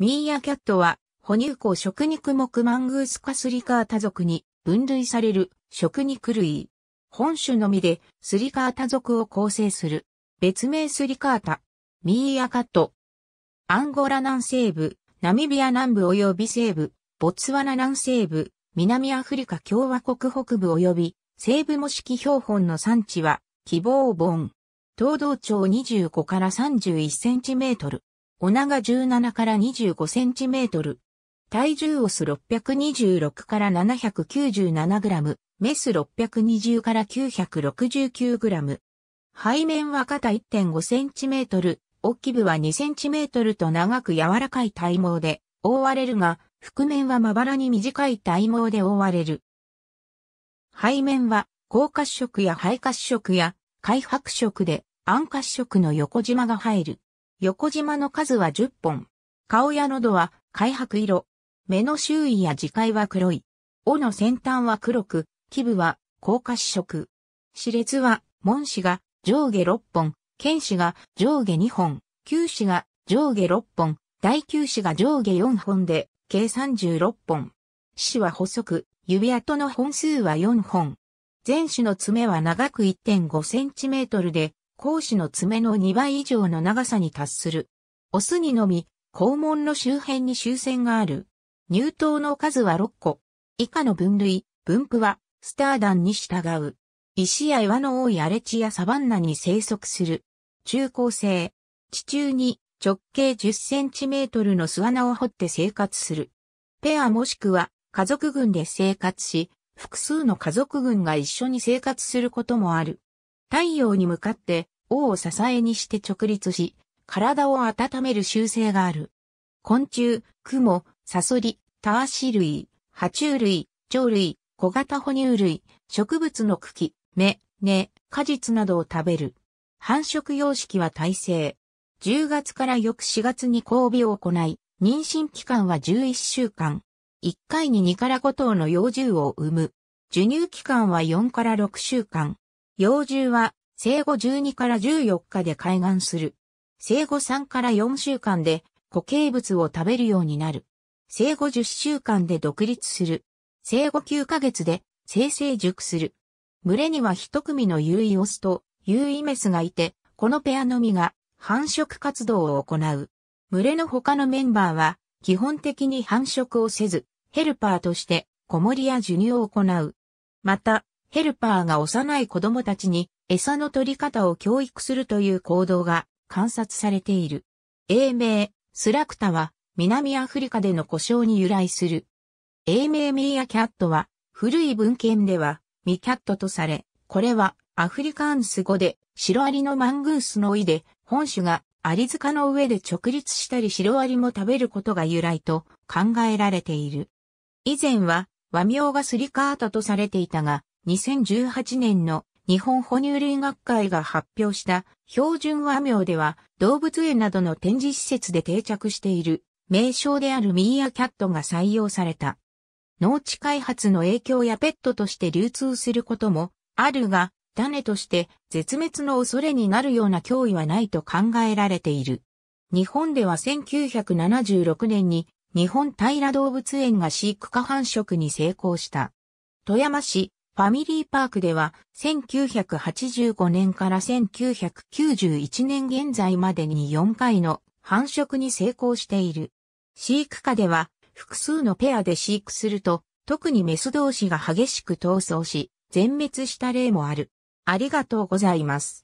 ミーアキャットは、哺乳口食肉目マングースカスリカータ族に分類される食肉類。本種のみでスリカータ族を構成する。別名スリカータ、ミーアカット。アンゴラ南西部、ナミビア南部及び西部、ボツワナ南西部、南アフリカ共和国北部及び西部模式標本の産地は、希望盆。東道町25から31センチメートル。お長17から25センチメートル。体重オス626から797グラム、メス620から969グラム。背面は肩1.5センチメートル、大き部は2センチメートルと長く柔らかい体毛で覆われるが、覆面はまばらに短い体毛で覆われる。背面は、高褐色や肺褐色や、開白色で、暗褐色の横縞が入る。横縞の数は10本。顔や喉は灰白色。目の周囲や耳界は黒い。尾の先端は黒く、基部は硬化紫色。歯列は、門歯が上下6本、剣歯が上下2本、球歯が上下6本、大球歯が上下4本で、計36本。歯は細く、指跡の本数は4本。前歯の爪は長く1.5センチメートルで、孔子の爪の2倍以上の長さに達する。オスにのみ、肛門の周辺に終戦がある。乳頭の数は6個。以下の分類、分布は、スターダンに従う。石や岩の多い荒れ地やサバンナに生息する。中高生。地中に直径10センチメートルの巣穴を掘って生活する。ペアもしくは家族群で生活し、複数の家族群が一緒に生活することもある。太陽に向かって王を支えにして直立し、体を温める習性がある。昆虫、クモ、サソリ、タアシ類、爬虫類、鳥類、小型哺乳類、植物の茎、芽、根、果実などを食べる。繁殖様式は耐性。10月から翌4月に交尾を行い、妊娠期間は11週間。1回に2から5頭の幼獣を産む。授乳期間は4から6週間。幼獣は生後12から14日で開眼する。生後3から4週間で固形物を食べるようになる。生後10週間で独立する。生後9ヶ月で生成熟する。群れには一組の有意オスと有意メスがいて、このペアのみが繁殖活動を行う。群れの他のメンバーは基本的に繁殖をせず、ヘルパーとして子守や授乳を行う。また、ヘルパーが幼い子供たちに餌の取り方を教育するという行動が観察されている。英名、スラクタは南アフリカでの故障に由来する。英名ミーアキャットは古い文献ではミキャットとされ、これはアフリカンス語でシロアリのマングースの意で本種がアリ塚の上で直立したりシロアリも食べることが由来と考えられている。以前は和名がスリカータとされていたが、2018年の日本哺乳類学会が発表した標準和名では動物園などの展示施設で定着している名称であるミーアキャットが採用された。農地開発の影響やペットとして流通することもあるが、種として絶滅の恐れになるような脅威はないと考えられている。日本では1976年に日本平動物園が飼育下繁殖に成功した。富山市ファミリーパークでは1985年から1991年現在までに4回の繁殖に成功している。飼育下では複数のペアで飼育すると特にメス同士が激しく闘争し全滅した例もある。ありがとうございます。